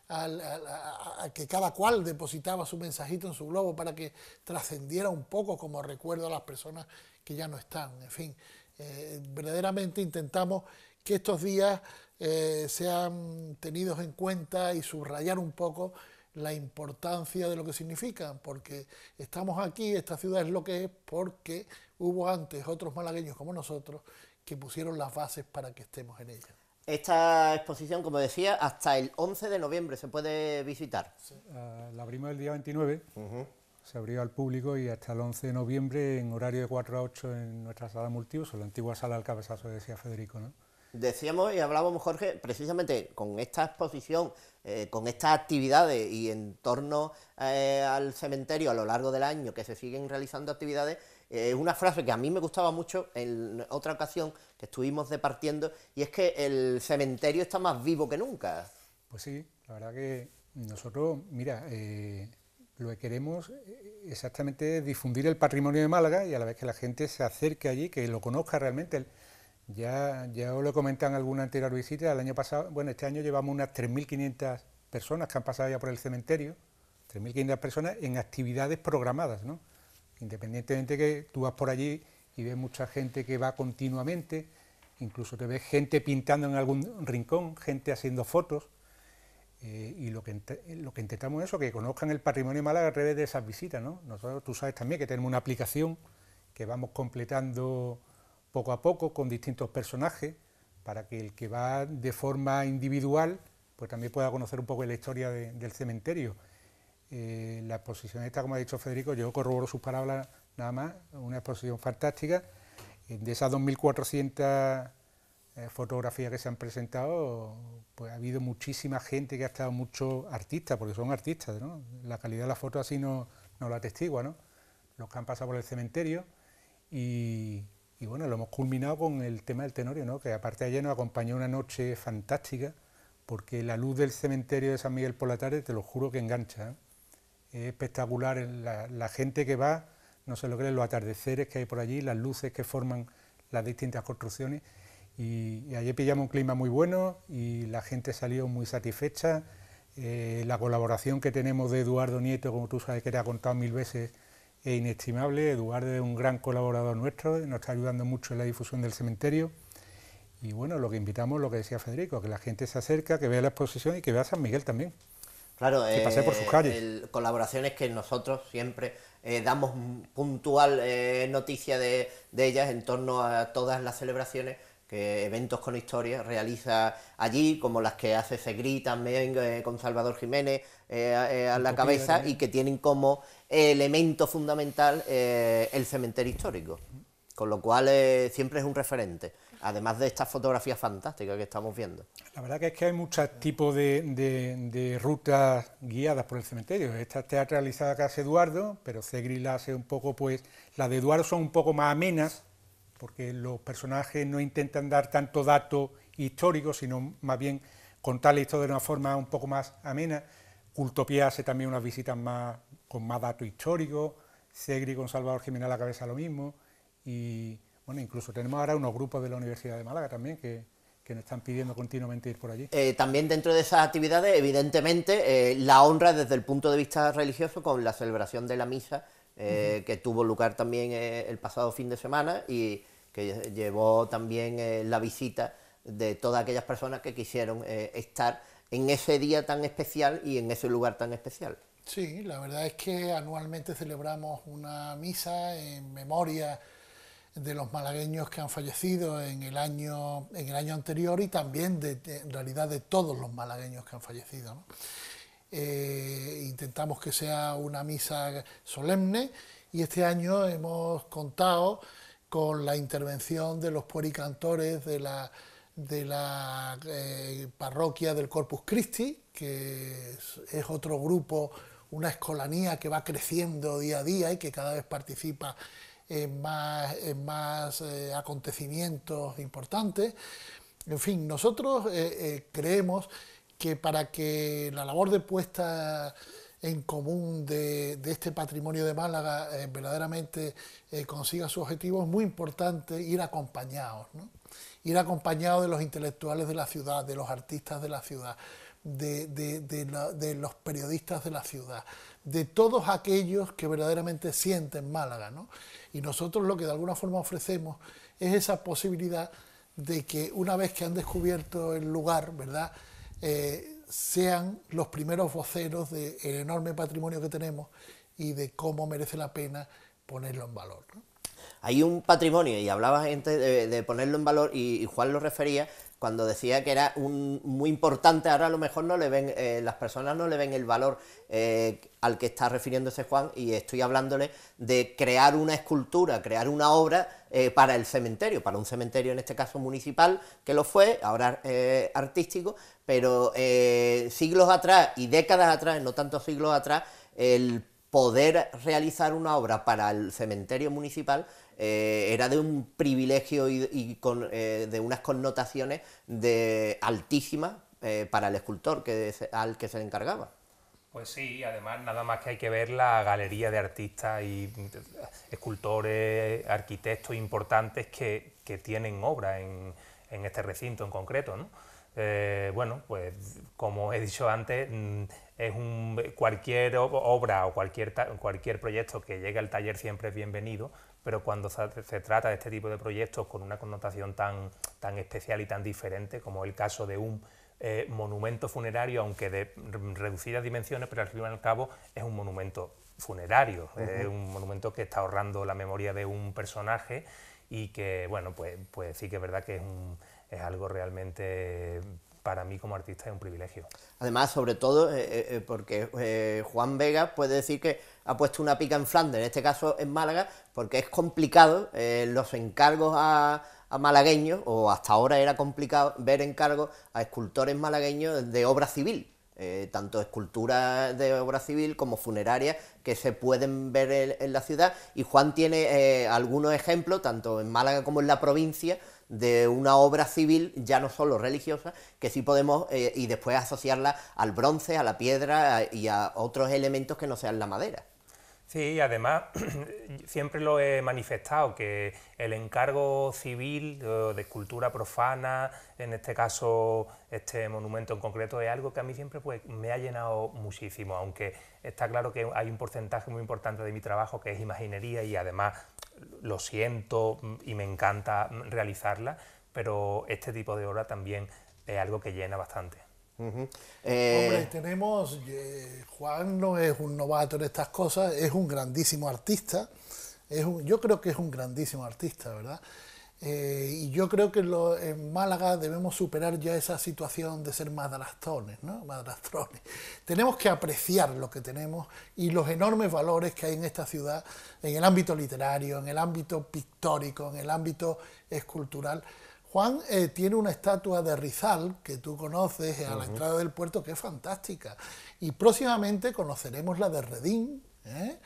a, que cada cual depositaba su mensajito en su globo para que trascendiera un poco como recuerdo a las personas que ya no están. En fin, eh, verdaderamente intentamos que estos días eh, sean tenidos en cuenta y subrayar un poco la importancia de lo que significan, porque estamos aquí, esta ciudad es lo que es, porque hubo antes otros malagueños como nosotros que pusieron las bases para que estemos en ella. Esta exposición, como decía, hasta el 11 de noviembre se puede visitar. Eh, la abrimos el día 29, se abrió al público y hasta el 11 de noviembre en horario de 4 a 8 en nuestra sala multiuso, la antigua sala del cabezazo, decía Federico. Decíamos y hablábamos, Jorge, precisamente con esta exposición, eh, con estas actividades y en torno eh, al cementerio a lo largo del año que se siguen realizando actividades, una frase que a mí me gustaba mucho en otra ocasión que estuvimos departiendo, y es que el cementerio está más vivo que nunca. Pues sí, la verdad que nosotros, mira, eh, lo que queremos eh, exactamente es difundir el patrimonio de Málaga y a la vez que la gente se acerque allí, que lo conozca realmente. Ya, ya os lo comentan en alguna anterior visita, el año pasado, bueno, este año llevamos unas 3.500 personas que han pasado ya por el cementerio, 3.500 personas en actividades programadas, ¿no? Independientemente que tú vas por allí y ves mucha gente que va continuamente, incluso te ves gente pintando en algún rincón, gente haciendo fotos, eh, y lo que, lo que intentamos es eso, que conozcan el patrimonio de Málaga a través de esas visitas, ¿no? Nosotros, tú sabes también que tenemos una aplicación que vamos completando poco a poco con distintos personajes, para que el que va de forma individual, pues también pueda conocer un poco la historia del cementerio. Eh, la exposición esta, como ha dicho Federico, yo corroboro sus palabras nada más, una exposición fantástica. De esas 2.400 eh, fotografías que se han presentado, pues ha habido muchísima gente que ha estado, muchos artistas, porque son artistas, ¿no? La calidad de la foto así no, no la atestigua, ¿no? Los que han pasado por el cementerio y, y, bueno, lo hemos culminado con el tema del Tenorio, ¿no? Que aparte ayer nos acompañó una noche fantástica, porque la luz del cementerio de San Miguel por la tarde, te lo juro que engancha. ¿eh? Es espectacular la gente que va no se lo creen, los atardeceres que hay por allí, las luces que forman las distintas construcciones. Y, allí ayer pillamos un clima muy bueno y la gente salió muy satisfecha. Eh, la colaboración que tenemos de Eduardo Nieto, como tú sabes que te ha contado mil veces, es inestimable. Eduardo es un gran colaborador nuestro, nos está ayudando mucho en la difusión del cementerio. Y bueno, lo que invitamos, lo que decía Federico, que la gente se acerca, que vea la exposición y que vea San Miguel también. Claro, eh, colaboraciones que nosotros siempre eh, damos puntual eh, noticia de, ellas en torno a todas las celebraciones que eventos con historia realiza allí, como las que hace Segrí también con Salvador Jiménez a la cabeza y que tienen como elemento fundamental el cementerio histórico, con lo cual siempre es un referente además de estas fotografías fantásticas que estamos viendo. La verdad que es que hay muchos tipos de, rutas guiadas por el cementerio. Esta teatralizada que hace Eduardo, pero Cegri la hace un poco, pues, las de Eduardo son un poco más amenas, porque los personajes no intentan dar tanto dato histórico, sino más bien contar la historia de una forma un poco más amena. Cultopía hace también unas visitas más, con más dato histórico. Segri con Salvador Jiménez a la cabeza lo mismo, y bueno, incluso tenemos ahora unos grupos de la Universidad de Málaga también que, nos están pidiendo continuamente ir por allí. Eh, también dentro de esas actividades, evidentemente, eh, la honra desde el punto de vista religioso con la celebración de la misa eh, que tuvo lugar también el pasado fin de semana y que llevó también la visita de todas aquellas personas que quisieron estar en ese día tan especial y en ese lugar tan especial. Sí, la verdad es que anualmente celebramos una misa en memoria de los malagueños que han fallecido en el año, en el año anterior y también de, en realidad de todos los malagueños que han fallecido. Eh, intentamos que sea una misa solemne y este año hemos contado con la intervención de los puericantores de la, de la eh, parroquia del Corpus Christi, que es otro grupo, una escolanía que va creciendo día a día y que cada vez participa en más, eh, acontecimientos importantes. En fin, nosotros eh, eh, creemos que para que la labor de puesta en común de, este patrimonio de Málaga verdaderamente consiga su objetivo, es muy importante ir acompañados, ir acompañados de los intelectuales de la ciudad, de los artistas de la ciudad, de, los periodistas de la ciudad, de todos aquellos que verdaderamente sienten Málaga. Y nosotros lo que de alguna forma ofrecemos es esa posibilidad de que una vez que han descubierto el lugar, ¿verdad? Eh, sean los primeros voceros del enorme patrimonio que tenemos y de cómo merece la pena ponerlo en valor. Hay un patrimonio, y hablabas antes de, ponerlo en valor, y, y Juan lo refería, cuando decía que era un, muy importante, ahora a lo mejor no le ven, eh, las personas no le ven el valor eh, al que está refiriéndose Juan y estoy hablándole de crear una escultura, crear una obra eh, para el cementerio, para un cementerio en este caso municipal, que lo fue, ahora artístico, pero siglos atrás y décadas atrás, no tantos siglos atrás, el poder realizar una obra para el cementerio municipal eh, era de un privilegio y, eh, de unas connotaciones altísimas eh, para el escultor al que se le encargaba. Pues sí, además nada más que hay que ver la galería de artistas y escultores, arquitectos importantes que, tienen obra en, este recinto en concreto. bueno, pues como he dicho antes, mm, es cualquier obra o cualquier, cualquier proyecto que llegue al taller siempre es bienvenido, pero cuando se trata de este tipo de proyectos con una connotación tan, tan especial y tan diferente, como el caso de un eh, monumento funerario, aunque de reducidas dimensiones, pero al fin y al cabo es un monumento funerario, es un monumento que está ahorrando la memoria de un personaje y que, bueno, pues, pues sí que es verdad que es algo realmente para mí como artista es un privilegio. Además, sobre todo, eh, eh, eh, porque Juan Vega puede decir que ha puesto una pica en Flandes, en este caso en Málaga, porque es complicado los encargos a, malagueños, o hasta ahora era complicado ver encargos a escultores malagueños de obra civil. tanto esculturas de obra civil como funerarias que se pueden ver en, la ciudad. Y Juan tiene algunos ejemplos, tanto en Málaga como en la provincia, de una obra civil, ya no solo religiosa, que sí podemos, eh, y después asociarla al bronce, a la piedra y a otros elementos que no sean la madera. Sí, además siempre lo he manifestado, que el encargo civil de escultura profana, en este caso este monumento en concreto, es algo que a mí siempre pues, me ha llenado muchísimo, aunque está claro que hay un porcentaje muy importante de mi trabajo que es imaginería y además lo siento y me encanta realizarla, pero este tipo de obra también es algo que llena bastante. Eh, tenemos, eh, Juan no es un novato en estas cosas, es un grandísimo artista, es un, yo creo que es un grandísimo artista, ¿verdad? Eh, y yo creo que en Málaga debemos superar ya esa situación de ser madrastones, ¿no? Madrastrones. Tenemos que apreciar lo que tenemos y los enormes valores que hay en esta ciudad, en el ámbito literario, en el ámbito pictórico, en el ámbito escultural. Juan eh, tiene una estatua de Rizal, que tú conoces, eh, a la entrada del puerto, que es fantástica. Y próximamente conoceremos la de Redín, eh,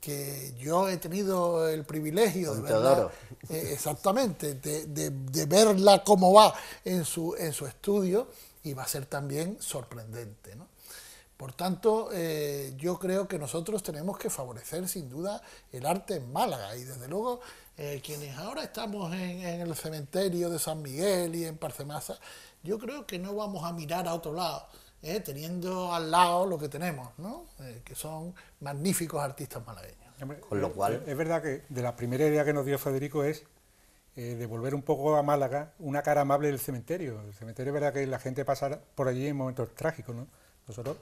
que yo he tenido el privilegio de verla, exactamente, de, verla cómo va en su, en su estudio y va a ser también sorprendente. ¿no? Por tanto, eh, yo creo que nosotros tenemos que favorecer sin duda el arte en Málaga y desde luego eh, quienes ahora estamos en, el cementerio de San Miguel y en Parcemasa, yo creo que no vamos a mirar a otro lado, eh, teniendo al lado lo que tenemos, ¿no? que son magníficos artistas malagueños. Con lo cual... Es verdad que de la primera idea que nos dio Federico es devolver un poco a Málaga una cara amable del cementerio. El cementerio es verdad que la gente pasa por allí en momentos trágicos, ¿no? Nosotros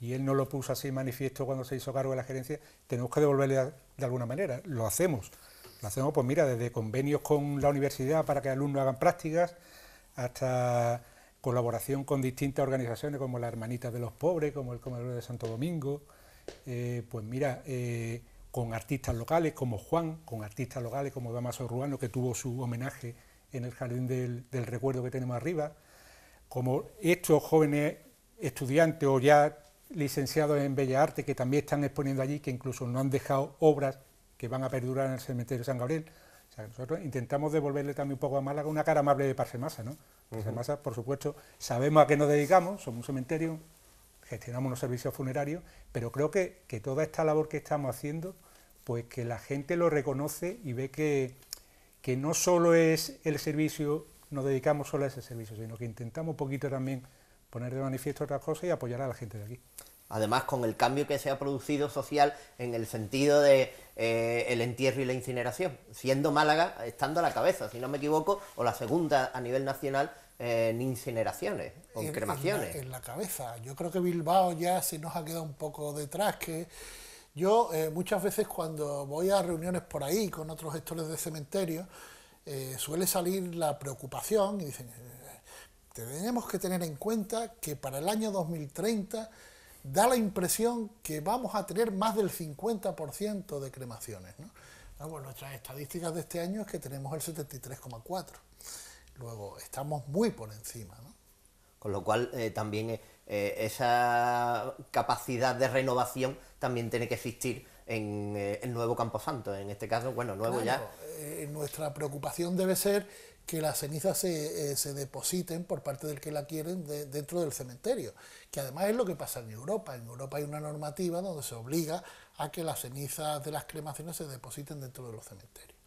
y él no lo puso así manifiesto cuando se hizo cargo de la gerencia, tenemos que devolverle de alguna manera. Lo hacemos. Lo hacemos, pues mira, desde convenios con la universidad para que alumnos hagan prácticas, hasta colaboración con distintas organizaciones como la Hermanita de los Pobres, como el Comedor de Santo Domingo, eh, pues mira, eh, con artistas locales como Juan, con artistas locales como Damaso Ruano, que tuvo su homenaje en el Jardín del, del Recuerdo que tenemos arriba, como estos jóvenes estudiantes o ya licenciados en Bellas Artes que también están exponiendo allí, que incluso no han dejado obras que van a perdurar en el cementerio San Gabriel. O sea, nosotros intentamos devolverle también un poco a Málaga una cara amable de Parsemasa, ¿no? Parsemasa, por supuesto, sabemos a qué nos dedicamos, somos un cementerio, gestionamos los servicios funerarios, pero creo que, que toda esta labor que estamos haciendo, pues que la gente lo reconoce y ve que, que no solo es el servicio, nos dedicamos solo a ese servicio, sino que intentamos un poquito también poner de manifiesto otras cosas y apoyar a la gente de aquí. Además, con el cambio que se ha producido social en el sentido de eh, el entierro y la incineración, siendo Málaga, estando a la cabeza, si no me equivoco, o la segunda a nivel nacional en incineraciones, o cremaciones. En la, cabeza. Yo creo que Bilbao ya se nos ha quedado un poco detrás, que yo eh, muchas veces cuando voy a reuniones por ahí con otros gestores de cementerios, eh, suele salir la preocupación y dicen, este, tenemos que tener en cuenta que para el año 2030 da la impresión que vamos a tener más del 50% de cremaciones. Ah, nuestras estadísticas de este año es que tenemos el 73,4%. Luego, estamos muy por encima. Con lo cual, eh, también eh, eh, esa capacidad de renovación también tiene que existir en el nuevo Camposanto. En este caso, bueno, nuevo ya. nuestra preocupación debe ser que las cenizas eh, se, depositen por parte del que la quieren dentro del cementerio, que además es lo que pasa en Europa. En Europa hay una normativa donde se obliga a que las cenizas de las cremaciones se depositen dentro de los cementerios.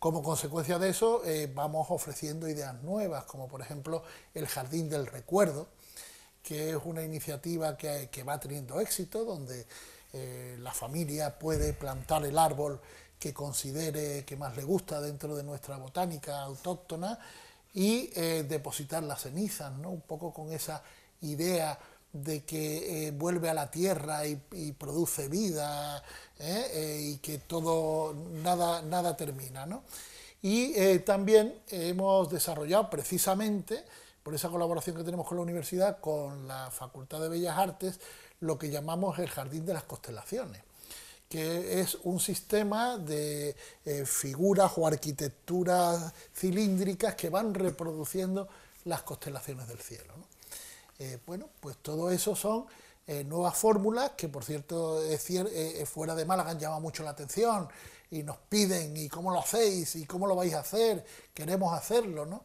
Como consecuencia de eso, eh, vamos ofreciendo ideas nuevas, como por ejemplo el Jardín del Recuerdo, que es una iniciativa que, va teniendo éxito, donde eh, la familia puede plantar el árbol que considere que más le gusta dentro de nuestra botánica autóctona y eh, depositar las cenizas, un poco con esa idea de que eh, vuelve a la tierra y, produce vida ¿eh? y que todo, nada, nada termina. Y también hemos desarrollado precisamente, por esa colaboración que tenemos con la universidad, con la Facultad de Bellas Artes, lo que llamamos el Jardín de las Constelaciones que es un sistema de eh, figuras o arquitecturas cilíndricas que van reproduciendo las constelaciones del cielo. Eh, bueno, pues todo eso son eh, nuevas fórmulas que, por cierto, fuera de Málaga llama mucho la atención y nos piden y cómo lo hacéis y cómo lo vais a hacer, queremos hacerlo, ¿no?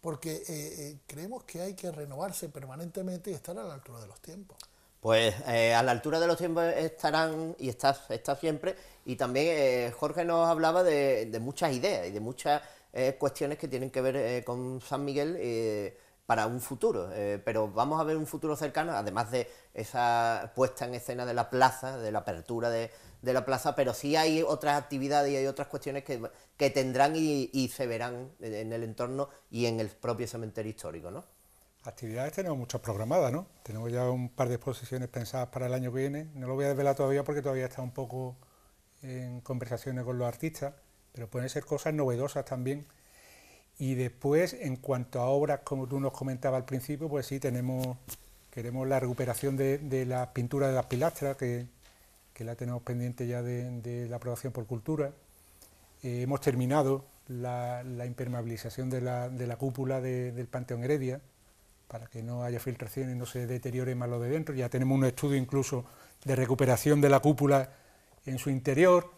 Porque creemos que hay que renovarse permanentemente y estar a la altura de los tiempos. Pues eh, a la altura de los tiempos estarán y está, siempre. Y también eh, Jorge nos hablaba de, muchas ideas y de muchas eh, cuestiones que tienen que ver con San Miguel para un futuro. pero vamos a ver un futuro cercano, además de esa puesta en escena de la plaza, de la apertura de, la plaza, pero sí hay otras actividades y hay otras cuestiones que, tendrán y, y se verán en el entorno y en el propio cementerio histórico, ¿no? Actividades tenemos muchas programadas, ¿no? Tenemos ya un par de exposiciones pensadas para el año que viene. No lo voy a desvelar todavía porque todavía está un poco en conversaciones con los artistas, pero pueden ser cosas novedosas también. Y después, en cuanto a obras, como tú nos comentabas al principio, pues sí, tenemos, queremos la recuperación de, la pintura de las pilastras, que, la tenemos pendiente ya de, la aprobación por cultura. Eh, hemos terminado la, impermeabilización de la cúpula del Panteón Heredia para que no haya filtración y no se deteriore más lo de dentro. Ya tenemos un estudio incluso de recuperación de la cúpula en su interior.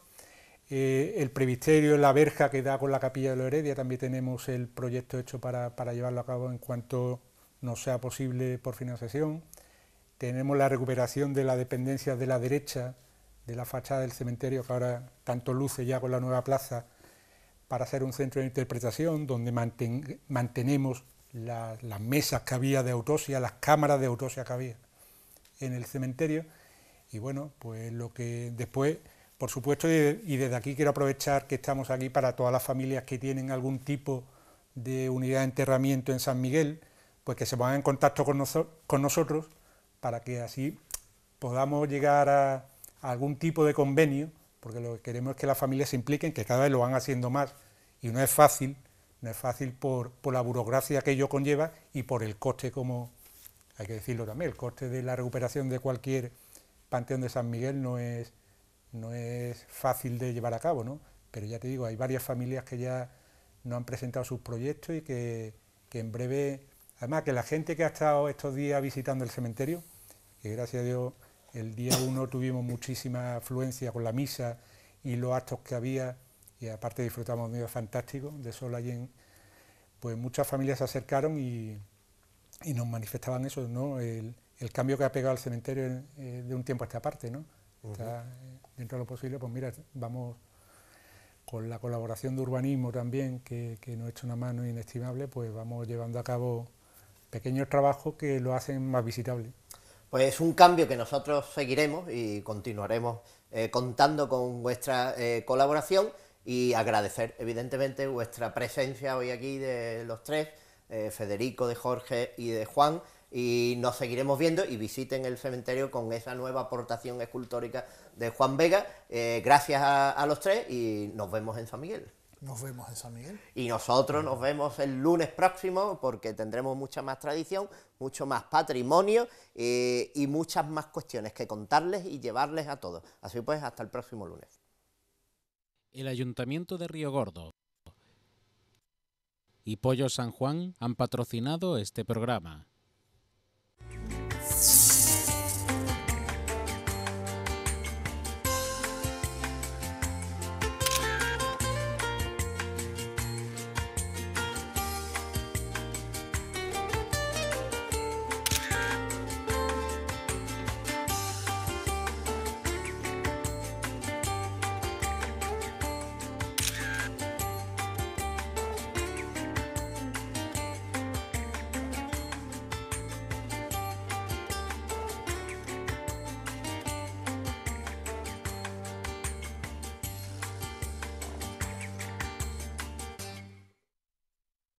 Eh, el presbiterio, la verja que da con la capilla de la Heredia, también tenemos el proyecto hecho para, llevarlo a cabo en cuanto no sea posible por financiación. Tenemos la recuperación de la dependencia de la derecha de la fachada del cementerio, que ahora tanto luce ya con la nueva plaza, para hacer un centro de interpretación donde mantenemos las mesas que había de autopsia, las cámaras de autopsia que había en el cementerio. Y bueno, pues lo que después, por supuesto, y, desde aquí quiero aprovechar que estamos aquí para todas las familias que tienen algún tipo de unidad de enterramiento en San Miguel, pues que se pongan en contacto con, con nosotros para que así podamos llegar a, a, algún tipo de convenio, porque lo que queremos es que las familias se impliquen, que cada vez lo van haciendo más y no es fácil, no es fácil por, la burocracia que ello conlleva y por el coste, como hay que decirlo también, el coste de la recuperación de cualquier panteón de San Miguel no es, no es fácil de llevar a cabo, ¿no? Pero ya te digo, hay varias familias que ya no han presentado sus proyectos y que, que en breve, además que la gente que ha estado estos días visitando el cementerio, que gracias a Dios el día 1 tuvimos muchísima afluencia con la misa y los actos que había, y aparte disfrutamos un día fantástico de sol allí pues muchas familias se acercaron y, y nos manifestaban eso, ¿no? El, cambio que ha pegado al cementerio eh, de un tiempo a esta parte, ¿no? dentro de lo posible, pues mira, vamos con la colaboración de urbanismo también, que, nos ha hecho una mano inestimable, pues vamos llevando a cabo pequeños trabajos que lo hacen más visitable. Pues es un cambio que nosotros seguiremos y continuaremos eh, contando con vuestra eh, colaboración y agradecer evidentemente vuestra presencia hoy aquí de los tres, eh, Federico, de Jorge y de Juan, y nos seguiremos viendo y visiten el cementerio con esa nueva aportación escultórica de Juan Vega. Eh, gracias a, los tres y nos vemos en San Miguel. Nos vemos en San Miguel. Y nosotros nos vemos el lunes próximo porque tendremos mucha más tradición, mucho más patrimonio eh, y muchas más cuestiones que contarles y llevarles a todos. Así pues, hasta el próximo lunes. El Ayuntamiento de Río Gordo y Pollo San Juan han patrocinado este programa.